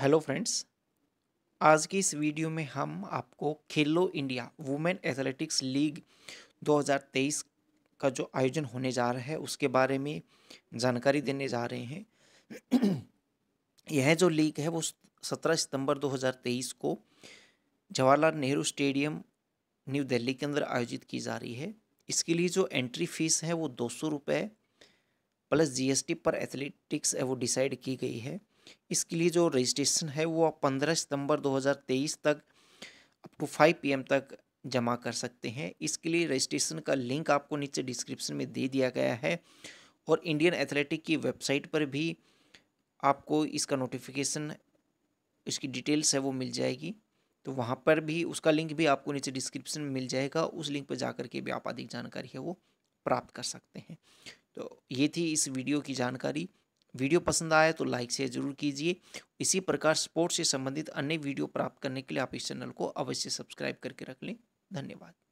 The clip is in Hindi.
हेलो फ्रेंड्स आज की इस वीडियो में हम आपको खेलो इंडिया वुमेन एथलेटिक्स लीग 2023 का जो आयोजन होने जा रहा है उसके बारे में जानकारी देने जा रहे हैं यह जो लीग है वो 17 सितंबर 2023 को जवाहरलाल नेहरू स्टेडियम न्यू दिल्ली के अंदर आयोजित की जा रही है इसके लिए जो एंट्री फीस है वो दो सौ रुपये प्लस जी पर एथलेटिक्स है वो डिसाइड की गई है इसके लिए जो रजिस्ट्रेशन है वो आप पंद्रह सितंबर 2023 तक अप टू फाइव पी तक जमा कर सकते हैं इसके लिए रजिस्ट्रेशन का लिंक आपको नीचे डिस्क्रिप्शन में दे दिया गया है और इंडियन एथलेटिक की वेबसाइट पर भी आपको इसका नोटिफिकेशन इसकी डिटेल्स है वो मिल जाएगी तो वहाँ पर भी उसका लिंक भी आपको नीचे डिस्क्रिप्शन में मिल जाएगा उस लिंक पर जाकर के भी आप अधिक जानकारी है वो प्राप्त कर सकते हैं तो ये थी इस वीडियो की जानकारी वीडियो पसंद आया तो लाइक शेयर जरूर कीजिए इसी प्रकार स्पोर्ट्स से संबंधित अन्य वीडियो प्राप्त करने के लिए आप इस चैनल को अवश्य सब्सक्राइब करके रख लें धन्यवाद